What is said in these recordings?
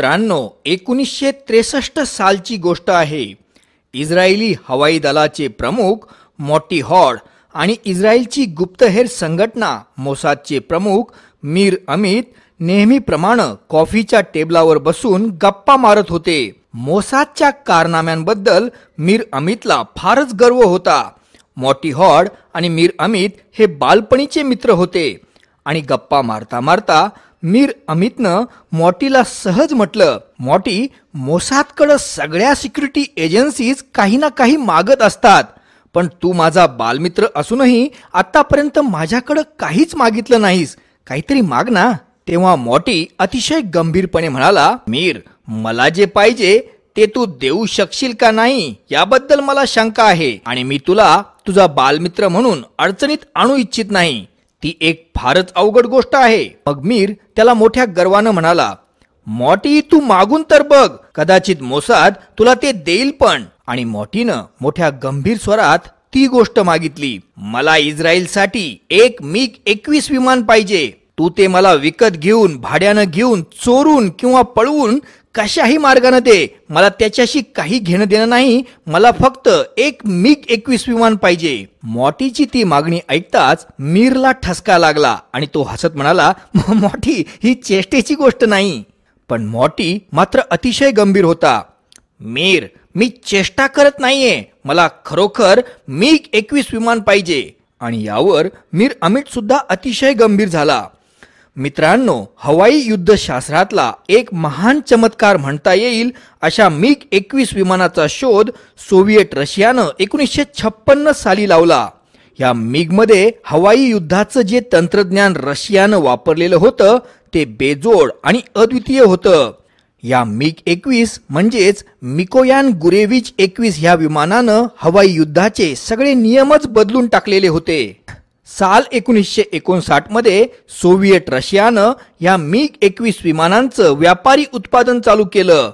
मित्रांनो एकोणीसशे त्रेसष्ट सालची गोष्ट आहे इस्रायली हवाई दलाचे प्रमुख मॉटी हॉड आणि इस्रायलची गुप्तहेर संघटना मोसादचे प्रमुख मीर अमित नेहमीप्रमाणे कॉफीच्या टेबलावर बसून गप्पा मारत होते मोसादच्या कारनाम्यांबद्दल मीर अमितला फारच गर्व होता मॉटी हॉड आणि मीर अमित हे बालपणीचे मित्र होते आणि गप्पा मारता मारता मीर अमितनं मॉटीला सहज म्हटलं मॉटी मोसादकडं सगळ्या सिक्युरिटी एजन्सीज काही ना काही मागत असतात पण तू माझा बालमित्र असूनही आतापर्यंत माझ्याकडं काहीच मागितलं नाहीस काहीतरी माग ना तेव्हा मॉटी अतिशय गंभीरपणे म्हणाला मीर मला जे पाहिजे ते तू देऊ शकशील का नाही याबद्दल मला शंका आहे आणि मी तुला तुझा बालमित्र म्हणून अडचणीत आणू इच्छित नाही ती एक फारच अवघड गोष्ट आहे मग मीर त्याला मोठ्या गर्वानं म्हणाला मोटी तू मागून तर बघ कदाचित मोसाद तुला ते देईल पण आणि मॉटीनं मोठ्या गंभीर स्वरात ती गोष्ट मागितली मला इस्रायलसाठी एक मिग एकवीस विमान पाहिजे तू ते मला विकत घेऊन भाड्यानं घेऊन चोरून किंवा पळवून कशाही मार्गानं ते मला त्याच्याशी काही घेणं देणं नाही मला फक्त एक मिग एकवीस विमान पाहिजे मॉटीची ती मागणी ऐकताच मीरला ठसका लागला आणि तो हसत म्हणाला मॉटी ही चेष्टेची गोष्ट नाही पण मॉटी मात्र अतिशय गंभीर होता मीर मी चेष्टा करत नाहीये मला खरोखर मिग एकवीस विमान पाहिजे आणि यावर मीर अमित सुद्धा अतिशय गंभीर झाला मित्रांनो हवाई शास्त्रातला एक महान चमत्कार म्हणता येईल अशा मिग एकवीस विमानाचा शोध सोव्हिएट रशियानं एकोणीसशे छप्पन्न साली लावला या मध्ये हवाई युद्धाचं जे तंत्रज्ञान रशियानं वापरलेलं होतं ते बेजोड आणि अद्वितीय होतं या मिग एकवीस म्हणजेच मिकोयान गुरेविच एकवीस ह्या विमानानं हवाई युद्धाचे सगळे नियमच बदलून टाकलेले होते साल एकोणीसशे मध्ये सोव्हिएट रशियानं या मिग एकवीस विमानांचं व्यापारी उत्पादन चालू केलं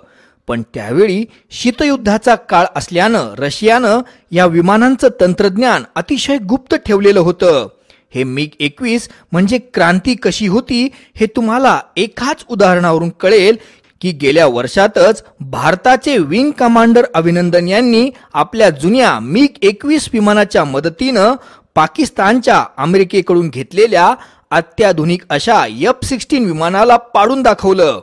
पण त्यावेळी शीतयुद्धाचा काळ असल्यानं रशियानं या विमानांचं तंत्रज्ञान अतिशय गुप्त ठेवलेलं होतं हे मिग एकवीस म्हणजे क्रांती कशी होती हे तुम्हाला एकाच उदाहरणावरून कळेल की गेल्या वर्षातच भारताचे विंग कमांडर अभिनंदन यांनी आपल्या जुन्या मिग एकवीस विमानाच्या मदतीनं पाकिस्तानच्या अमेरिकेकडून घेतलेल्या अत्याधुनिक अशा F16 सिक्स्टीन विमानाला पाडून दाखवलं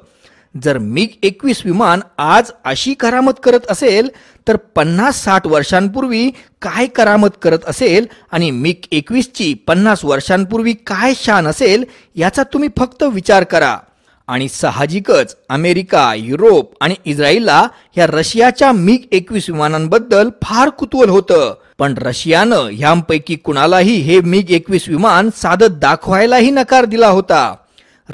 जर मिग एकवीस विमान आज अशी करामत करत असेल तर पन्नास साठ वर्षांपूर्वी काय करामत करत असेल आणि मिग एकवीसची पन्नास वर्षांपूर्वी काय शान असेल याचा तुम्ही फक्त विचार करा आणि साहजिकच अमेरिका युरोप आणि इस्रायलला या रशियाच्या मिग एकवीस विमानांबद्दल फार कुतूहल होतं पण रशियानं ह्यांपैकी कुणालाही हे मिग एकवीस विमान साधत दाखवायलाही नकार दिला होता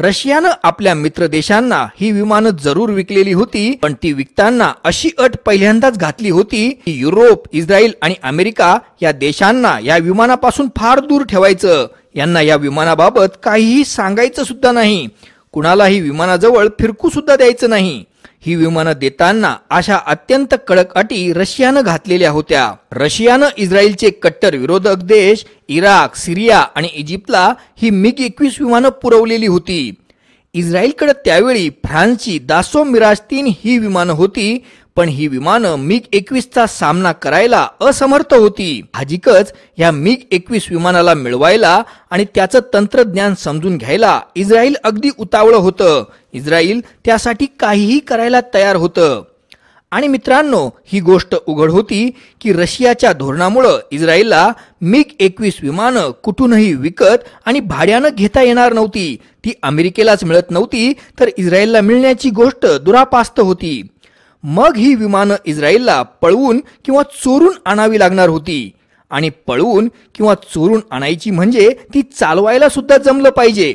रशियानं आपल्या मित्र देशांना ही विमानं जरूर विकलेली होती पण ती विकताना अशी अट पहिल्यांदाच घातली होती की युरोप इस्रायल आणि अमेरिका या देशांना या विमानापासून फार दूर ठेवायचं यांना या विमानाबाबत काहीही सांगायचं सुद्धा नाही कुणालाही विमानाजवळ फिरकू सुद्धा द्यायचं नाही ही विमान देताना अशा अत्यंत कडक अटी रशियानं घातलेल्या होत्या रशियानं इस्रायलचे कट्टर विरोधक देश इराक सिरिया आणि इजिप्तला ही मिग एकवीस विमानं पुरवलेली होती इस्रायलकडे त्यावेळी फ्रान्सची दासो मिराज तीन ही विमान होती पण ही विमान मिग चा सामना करायला असमर्थ होती हाजिकच या मिग एकवीस विमानाला मिळवायला आणि त्याचं तंत्रज्ञान समजून घ्यायला इस्रायल अगदी उतावळ होतं इस्रायल त्यासाठी काहीही करायला तयार होतं आणि मित्रांनो ही गोष्ट उघड होती की रशियाच्या धोरणामुळं इस्रायलला मिग एकवीस विमान कुठूनही विकत आणि भाड्यानं घेता येणार नव्हती ती अमेरिकेलाच मिळत नव्हती तर इस्रायलला मिळण्याची गोष्ट दुरापास्त होती मग ही विमानं इस्रायलला पळवून किंवा चोरून आणावी लागणार होती आणि पळवून किंवा चोरून आणायची म्हणजे ती चालवायला सुद्धा जमलं पाहिजे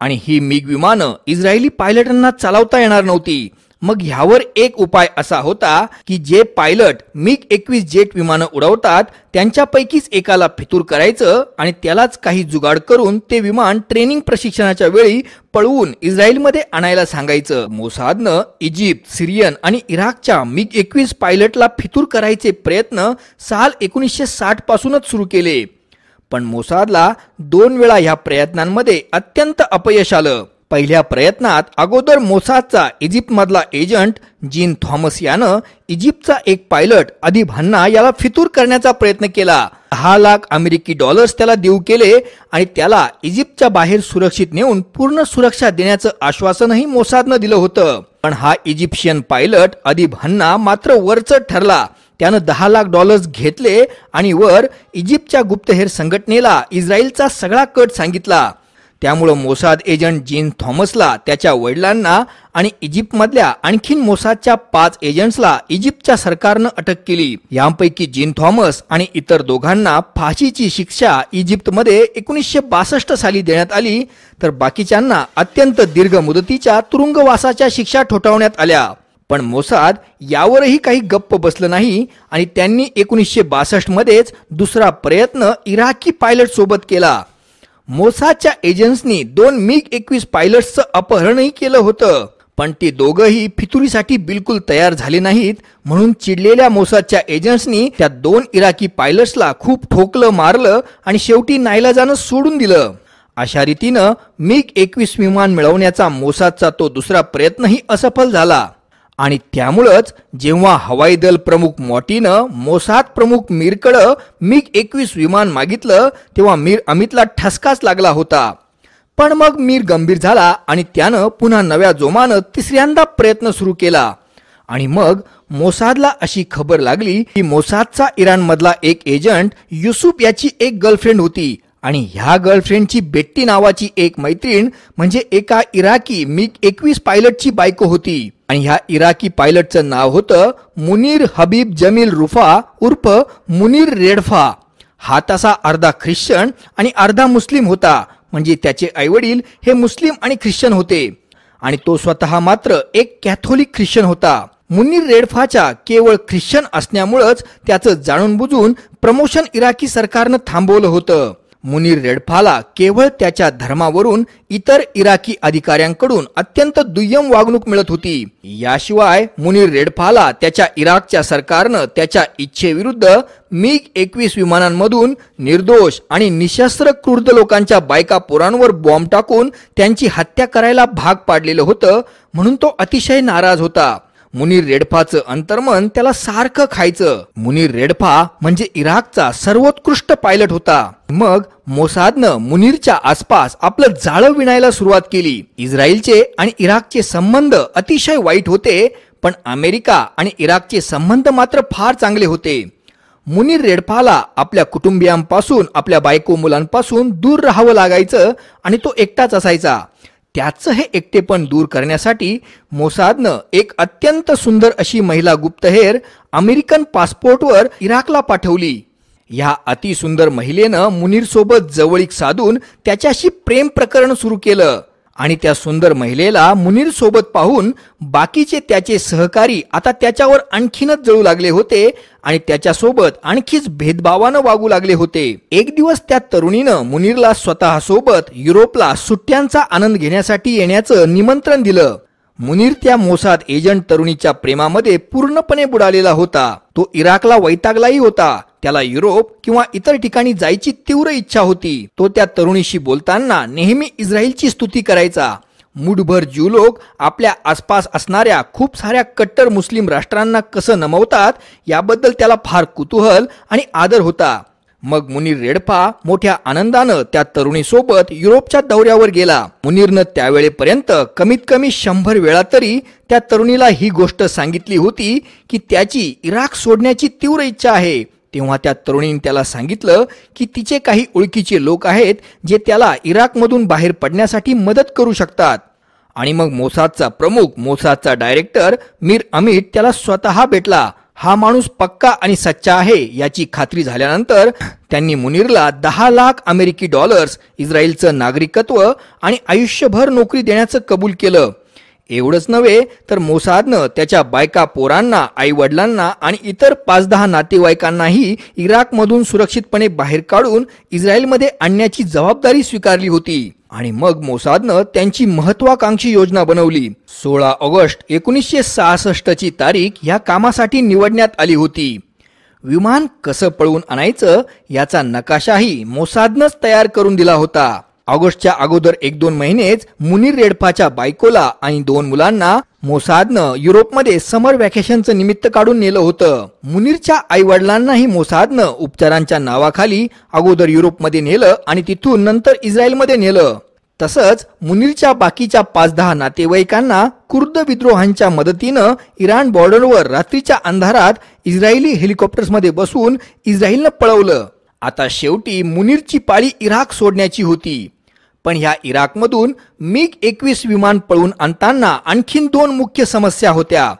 आणि ही मिग विमान इस्रायली पायलटांना चालवता येणार नव्हती मग ह्यावर एक उपाय असा होता की जे पायलट मिग एकवीस जेट विमानं उडवतात त्यांच्यापैकीच एकाला फितूर करायचं आणि त्यालाच काही जुगाड करून ते विमान ट्रेनिंग प्रशिक्षणाच्या वेळी पळवून इस्रायलमध्ये आणायला सांगायचं मोसादनं इजिप्त सिरियन आणि इराकच्या मिग एकवीस पायलटला फितूर करायचे प्रयत्न साल एकोणीसशे पासूनच सुरू केले पण मोसादला दोन वेळा ह्या प्रयत्नांमध्ये अत्यंत अपयश आलं पहिल्या प्रयत्नात अगोदर मोसादचा इजिप्तमधला एजंट जीन थॉमस यानं इजिप्तचा एक पायलट अदिब हन्ना याला फितूर करण्याचा प्रयत्न केला दहा लाख अमेरिकी डॉलर्स त्याला देऊ केले आणि त्याला इजिप्तच्या बाहेर सुरक्षित नेऊन पूर्ण सुरक्षा देण्याचं आश्वासनही मोसादनं दिलं होतं पण हा इजिप्शियन पायलट अदिब हन्ना मात्र वरच ठरला त्यानं दहा लाख डॉलर्स घेतले आणि वर इजिप्तच्या गुप्तहेर संघटनेला इस्रायलचा सगळा कट सांगितला त्यामुळं मोसाद एजंट जीन थॉमसला त्याच्या वडिलांना आणि इजिप्तमधल्या आणखीन मोसादच्या पाच एजंट्सला इजिप्तच्या सरकारनं अटक केली यांपैकी जीन थॉमस आणि इतर दोघांना फाशीची शिक्षा इजिप्तमध्ये एकोणीसशे बासष्ट साली देण्यात आली तर बाकीच्यांना अत्यंत दीर्घ मुदतीच्या तुरुंगवासाच्या शिक्षा ठोठावण्यात आल्या पण मोसाद यावरही काही गप्प बसलं नाही आणि त्यांनी एकोणीसशे बासष्टमध्येच दुसरा प्रयत्न इराकी पायलट सोबत केला मोसाच्या एजंट्सनी दोन मिग एकवीस पायलट्सचं अपहरणही केलं होतं पण ते दोघही फितुरीसाठी बिलकुल तयार झाले नाहीत म्हणून चिडलेल्या मोसाच्या एजंट्सनी त्या दोन इराकी पायलट्सला खूप ठोकलं मारलं आणि शेवटी नाईलाजानं सोडून दिलं अशा रीतीनं मिग एकवीस विमान मिळवण्याचा मोसादचा तो दुसरा प्रयत्नही असफल झाला आणि त्यामुळंच जेव्हा हवाई दल प्रमुख मॉटीनं मोसाद प्रमुख मीरकडं मिग एकवीस विमान मागितलं तेव्हा मीर अमितला ठसकाच लागला होता पण मग मीर गंभीर झाला आणि त्यानं पुन्हा नव्या जोमानं तिसऱ्यांदा प्रयत्न सुरू केला आणि मग मोसादला अशी खबर लागली की मोसादचा इराणमधला एक एजंट युसुफ याची एक गर्लफ्रेंड होती आणि ह्या गर्लफ्रेंडची बेट्टी नावाची एक मैत्रीण म्हणजे एका इराकी मिग एकवीस पायलटची बायको होती आणि ह्या इराकी पायलटचं नाव होतं मुनीर हबीब जमील रुफा उर्फ मुनीर रेडफा हा तसा अर्धा ख्रिश्चन आणि अर्धा मुस्लिम होता म्हणजे त्याचे आईवडील हे मुस्लिम आणि ख्रिश्चन होते आणि तो स्वतः मात्र एक कॅथोलिक ख्रिश्चन होता मुनीर रेडफाच्या केवळ ख्रिश्चन असण्यामुळेच त्याचं जाणून बुजून प्रमोशन इराकी सरकारनं थांबवलं होतं मुनीर रेडफाला केवळ त्याच्या धर्मावरून इतर इराकी अधिकाऱ्यांकडून अत्यंत दुय्यम वागणूक मिळत होती याशिवाय मुनीर रेडफाला त्याच्या इराकच्या सरकारनं त्याच्या इच्छेविरुद्ध मिग एकवीस विमानांमधून निर्दोष आणि निशस्त्र क्रुद्ध लोकांच्या बायका पोरांवर बॉम्ब टाकून त्यांची हत्या करायला भाग पाडलेलं होतं म्हणून तो अतिशय नाराज होता मुनीर रेडफाचं अंतर्मन त्याला सारखं खायचं मुनीर रेडफा म्हणजे इराकचा सर्वोत्कृष्ट पायलट होता मग मोसादनं मुनीरच्या आसपास आपलं जाळं विणायला सुरुवात केली इस्रायलचे आणि इराकचे संबंध अतिशय वाईट होते पण अमेरिका आणि इराकचे संबंध मात्र फार चांगले होते मुनीर रेडफाला आपल्या कुटुंबियांपासून आपल्या बायको मुलांपासून दूर राहावं लागायचं आणि तो एकटाच असायचा त्याचं हे एकटेपण दूर करण्यासाठी मोसादनं एक अत्यंत सुंदर अशी महिला गुप्तहेर अमेरिकन पासपोर्टवर इराकला पाठवली या अतिसुंदर महिलेनं मुनीरसोबत जवळीक साधून त्याच्याशी प्रेम प्रकरण सुरू केलं आणि त्या सुंदर महिलेला मुनीर सोबत पाहून बाकीचे त्याचे सहकारी आता त्याच्यावर आणखीनच जळू लागले होते आणि सोबत आणखीच भेदभावानं वागू लागले होते एक दिवस त्या तरुणीनं मुनीरला स्वतः सोबत युरोपला सुट्ट्यांचा आनंद घेण्यासाठी येण्याचं निमंत्रण दिलं मुनीर त्या मोसाद एजंट तरुणीच्या प्रेमामध्ये पूर्णपणे बुडालेला होता तो इराकला वैतागलाही होता त्याला युरोप किंवा इतर ठिकाणी जायची तीव्र इच्छा होती तो त्या तरुणीशी बोलताना नेहमी इस्रायलची स्तुती करायचा मुठभर ज्यू लोक आपल्या आसपास असणाऱ्या खूप साऱ्या कट्टर मुस्लिम राष्ट्रांना कसं नमवतात याबद्दल त्याला फार कुतूहल आणि आदर होता मग मुनीर रेडपा मोठ्या आनंदानं त्या तरुणीसोबत युरोपच्या दौऱ्यावर गेला मुनीरनं त्यावेळेपर्यंत कमीत कमी शंभर वेळा तरी त्या तरुणीला ही गोष्ट सांगितली होती की त्याची इराक सोडण्याची तीव्र इच्छा आहे तेव्हा त्या तरुणीने त्याला सांगितलं की तिचे काही ओळखीचे लोक आहेत जे त्याला इराकमधून बाहेर पडण्यासाठी मदत करू शकतात आणि मग मोसादचा प्रमुख मोसादचा डायरेक्टर मीर अमित त्याला स्वतः भेटला हा माणूस पक्का आणि सच्चा आहे याची खात्री झाल्यानंतर त्यांनी मुनीरला दहा लाख अमेरिकी डॉलर्स इस्रायलचं नागरिकत्व आणि आयुष्यभर नोकरी देण्याचं कबूल केलं एवढंच नव्हे तर मोसादनं त्याच्या बायका पोरांना आई वडिलांना आणि इतर पाच दहा नातेवाईकांनाही इराकमधून सुरक्षितपणे बाहेर काढून इस्रायलमध्ये आणण्याची जबाबदारी स्वीकारली होती आणि मग मोसादनं त्यांची महत्वाकांक्षी योजना बनवली सोळा ऑगस्ट एकोणीसशे सहासष्टची तारीख या कामासाठी निवडण्यात आली होती विमान कसं पळवून आणायचं याचा नकाशाही मोसादनंच तयार करून दिला होता ऑगस्टच्या अगोदर एक दोन महिनेच मुनीर रेडफाच्या बायकोला आणि दोन मुलांना मोसादनं युरोपमध्ये समर व्हॅकेशनचं निमित्त काढून नेलं होतं मुनीरच्या आई वडिलांनाही मोसादनं उपचारांच्या नावाखाली अगोदर युरोपमध्ये नेलं आणि तिथून नंतर इस्रायलमध्ये नेलं तसंच मुनीरच्या बाकीच्या पाच दहा नातेवाईकांना कुर्द विद्रोहांच्या मदतीनं इराण बॉर्डरवर रात्रीच्या अंधारात इस्रायली हेलिकॉप्टर्समध्ये बसून इस्रायलनं पळवलं आता शेवटी मुनीरची पाळी इराक सोडण्याची होती पण ह्या इराकमधून मिग एकवीस विमान पळून आणताना आणखीन दोन मुख्य समस्या होत्या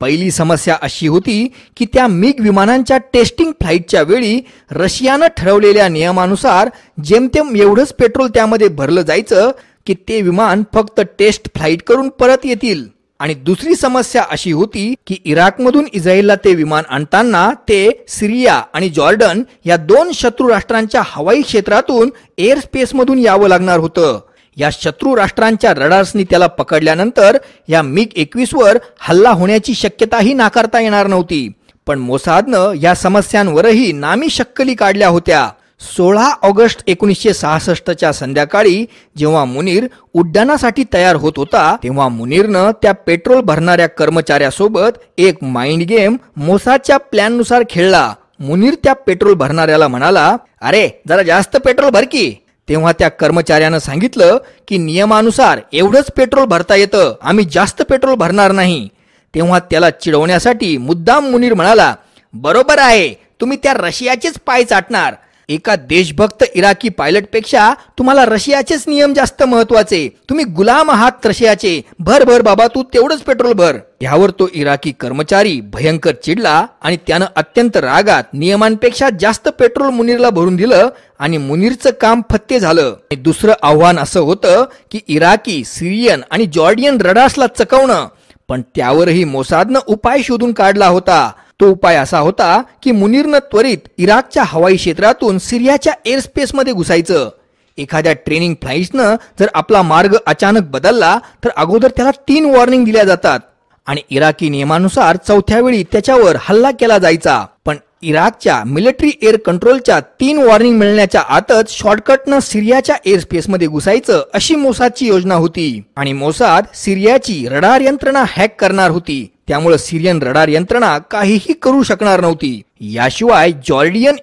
पहिली समस्या अशी होती की त्या मिग विमानांच्या टेस्टिंग फ्लाईटच्या वेळी रशियानं ठरवलेल्या नियमानुसार जेमतेम एवढंच पेट्रोल त्यामध्ये भरलं जायचं की ते विमान फक्त टेस्ट फ्लाईट करून परत येतील आणि दुसरी समस्या अशी होती की इराकमधून इस्रायलला ते विमान आणताना ते सिरिया आणि जॉर्डन या दोन शत्रू राष्ट्रांच्या हवाई क्षेत्रातून एअर स्पेसमधून यावं लागणार होतं या शत्रू राष्ट्रांच्या रडार्सनी त्याला पकडल्यानंतर या मिग वर हल्ला होण्याची शक्यताही नाकारता येणार नव्हती पण मोसादनं या समस्यांवरही नामी शक्कली काढल्या होत्या सोळा ऑगस्ट एकोणीसशे सहासष्टच्या संध्याकाळी जेव्हा मुनीर उड्डाणासाठी तयार होत होता तेव्हा मुनीरनं त्या पेट्रोल भरणाऱ्या कर्मचाऱ्यासोबत एक माइंड गेम मोसाच्या प्लॅननुसार खेळला मुनीर त्या पेट्रोल भरणाऱ्याला म्हणाला अरे जरा जास्त पेट्रोल भरकी तेव्हा त्या कर्मचाऱ्यानं सांगितलं की नियमानुसार एवढंच पेट्रोल भरता येतं आम्ही जास्त पेट्रोल भरणार नाही तेव्हा त्याला चिडवण्यासाठी मुद्दाम मुनीर म्हणाला बरोबर आहे तुम्ही त्या रशियाचेच पाय चाटणार एका देशभक्त इराकी पायलटपेक्षा तुम्हाला रशियाचेच नियम जास्त महत्वाचे तुम्ही गुलाम आहात रशियाचे भर भर बाबा तू तेवढंच पेट्रोल भर यावर तो इराकी कर्मचारी भयंकर चिडला आणि त्यानं अत्यंत रागात नियमांपेक्षा जास्त पेट्रोल मुनीरला भरून दिलं आणि मुनीरचं काम फत्ते झालं दुसरं आव्हान असं होतं की इराकी सिरियन आणि जॉर्डियन रडासला चकवणं पण त्यावरही मोसादनं उपाय शोधून काढला होता तो उपाय असा होता की मुनीरनं त्वरित इराकच्या हवाई क्षेत्रातून सिरियाच्या एअरस्पेसमध्ये घुसायचं एखाद्या ट्रेनिंग फ्लाईट्सनं जर आपला मार्ग अचानक बदलला तर अगोदर त्याला तीन वॉर्निंग दिल्या जातात आणि इराकी नियमानुसार चौथ्या वेळी त्याच्यावर हल्ला केला जायचा पण इराकच्या मिलिटरी एअर कंट्रोलच्या तीन वॉर्निंग मिळण्याच्या आतच शॉर्टकटनं सिरियाच्या एअरस्पेसमध्ये घुसायचं अशी मोसादची योजना होती आणि मोसाद सिरियाची रडार यंत्रणा हॅक करणार होती त्यामुळे सिरियन रडार यंत्रणा काहीही करू शकणार नव्हती याशिवाय जॉर्डियन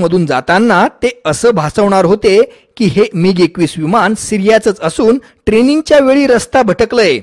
मधून जाताना ते असं भासवणार होते की हे मिग एकवीस विमान सिरियाचंच असून ट्रेनिंगच्या वेळी रस्ता भटकलंय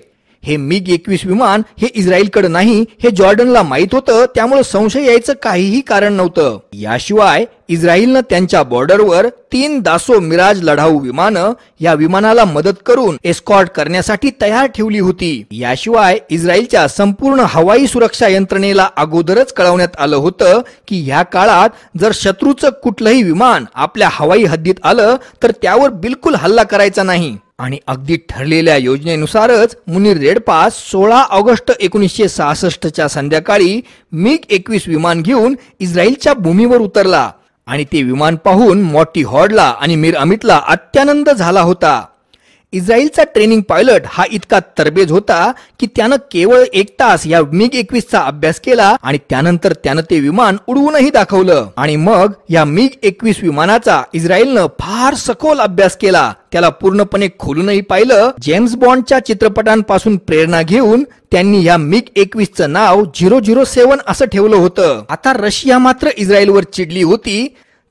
हे मिग एकवीस विमान हे इस्रायलकडे नाही हे जॉर्डनला माहित होतं त्यामुळे संशय यायचं काहीही कारण नव्हतं याशिवाय इस्रायलनं त्यांच्या बॉर्डरवर तीन दासो मिराज लढाऊ विमान या विमानाला मदत करून एस्कॉर्ट करण्यासाठी तयार ठेवली होती याशिवाय इस्रायलच्या संपूर्ण हवाई सुरक्षा यंत्रणेला अगोदरच कळवण्यात आलं होतं की या काळात जर शत्रूचं कुठलंही विमान आपल्या हवाई हद्दीत आलं तर त्यावर बिलकुल हल्ला करायचा नाही आणि अगदी ठरलेल्या योजनेनुसारच मुनीर रेडपास सोळा ऑगस्ट एकोणीसशे सहासष्टच्या संध्याकाळी मिग एकवीस विमान घेऊन इस्रायलच्या भूमीवर उतरला आणि ते विमान पाहून मॉटी हॉडला आणि मीर अमितला अत्यानंद झाला होता इस्राइलचा ट्रेनिंग पायलट हा इतका तरबेज होता की त्यानं केवळ एक तास या मिग एकवीसचा अभ्यास केला आणि त्यानंतर त्यानं ते विमान उडवूनही दाखवलं आणि मग या मिग एकवीस विमानाचा इस्रायलनं फार सखोल अभ्यास केला त्याला पूर्णपणे खोलूनही पाहिलं जेम्स बॉन्डच्या चित्रपटांपासून प्रेरणा घेऊन त्यांनी या मिग एकवीसचं नाव झिरो झिरो सेव्हन असं ठेवलं होतं आता रशिया मात्र इस्रायलवर चिडली होती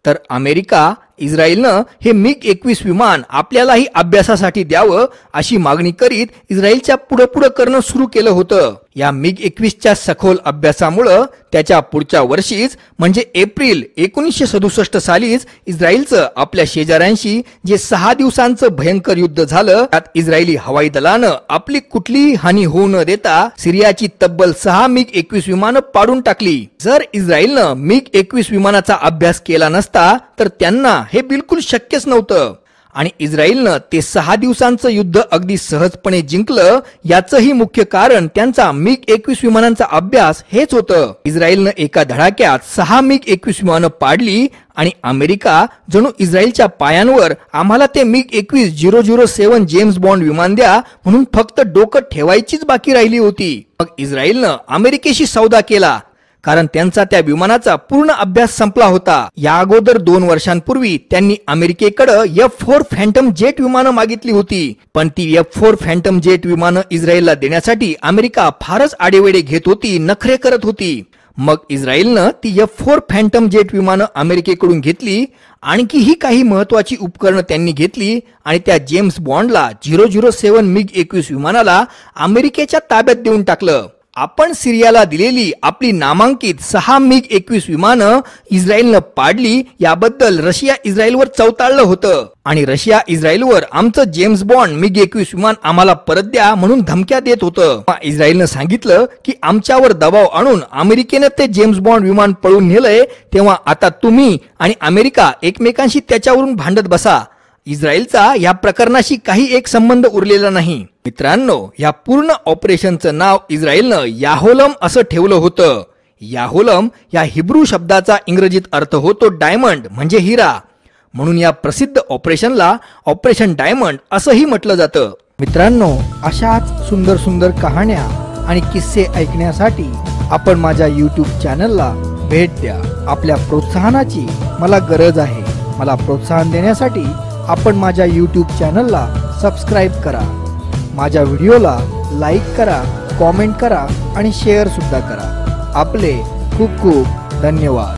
तर अमेरिका इस्रायलनं हे मिग एकवीस विमान आपल्यालाही अभ्यासासाठी द्यावं अशी मागणी करीत इस्रायलच्या पुढं पुढं करणं सुरू केलं होतं या मिग एकवीसच्या सखोल अभ्यासामुळं त्याच्या पुढच्या वर्षीच म्हणजे एप्रिल एकोणीसशे सदुसष्ट सालीच इस्रायलचं आपल्या शेजाऱ्यांशी जे सहा दिवसांचं भयंकर युद्ध झालं त्यात इस्रायली हवाई दलानं आपली कुठलीही हानी होऊ न देता सिरियाची तब्बल सहा मिग एकवीस विमानं पाडून टाकली जर इस्रायलनं मिग एकवीस विमानाचा अभ्यास केला नसता तर त्यांना हे बिलकुल शक्यच नव्हतं आणि इस्रायलनं ते सहा दिवसांचं युद्ध अगदी सहजपणे जिंकलं याचंही मुख्य कारण त्यांचा मिग एकवीस विमानांचा अभ्यास हेच होतं इस्रायलनं एका धडाक्यात सहा मिग एकवीस विमानं पाडली आणि अमेरिका जणू इस्रायलच्या पायांवर आम्हाला ते मिग एकवीस zero zero seven James Bond विमान द्या म्हणून फक्त डोकं ठेवायचीच बाकी राहिली होती मग इस्रायलनं अमेरिकेशी सौदा केला कारण त्यांचा त्या विमानाचा पूर्ण अभ्यास संपला होता या अगोदर दोन वर्षांपूर्वी त्यांनी अमेरिकेकडे एफ फोर फॅन्टम जेट विमानं मागितली होती पण ती एफ फोर फॅन्टम जेट विमानं इस्रायलला देण्यासाठी अमेरिका फारच आडेवेडे घेत होती नखरे करत होती मग इस्रायलनं ती एफ फोर फॅन्टम जेट विमान अमेरिकेकडून घेतली आणखीही काही महत्वाची उपकरणं त्यांनी घेतली आणि त्या जेम्स बॉन्डला झिरो झिरो सेव्हन मिग एकवीस विमानाला अमेरिकेच्या ताब्यात देऊन टाकलं आपण सिरियाला दिलेली आपली नामांकित सहा मिग एकवीस विमान इस्रायलनं पाडली याबद्दल रशिया इस्रायलवर चौताळलं होतं आणि रशिया इस्रायलवर आमचं जेम्स बॉन्ड मिग एकवीस विमान आम्हाला परत द्या म्हणून धमक्या देत होतं इस्रायलनं सांगितलं की आमच्यावर दबाव आणून अमेरिकेनं ते जेम्स बॉन्ड विमान पळून नेलंय तेव्हा आता तुम्ही आणि अमेरिका एकमेकांशी त्याच्यावरून भांडत बसा इस्रायलचा या प्रकरणाशी काही एक संबंध उरलेला नाही मित्रांनो या पूर्ण ऑपरेशनचं नाव इस्रायलनं याहोलम असं ठेवलं होतं याहोलम या हिब्रू शब्दाचा इंग्रजीत अर्थ होतो डायमंड म्हणजे हिरा म्हणून या प्रसिद्ध ऑपरेशनला ऑपरेशन डायमंड असंही म्हटलं जातं मित्रांनो अशाच सुंदर सुंदर कहाण्या आणि किस्से ऐकण्यासाठी आपण माझ्या यूट्यूब चॅनलला भेट द्या आपल्या प्रोत्साहनाची मला गरज आहे मला प्रोत्साहन देण्यासाठी आपण माझ्या यूट्यूब चॅनलला सबस्क्राईब करा माझ्या व्हिडिओला लाईक करा कॉमेंट करा आणि शेअरसुद्धा करा आपले खूप खूप धन्यवाद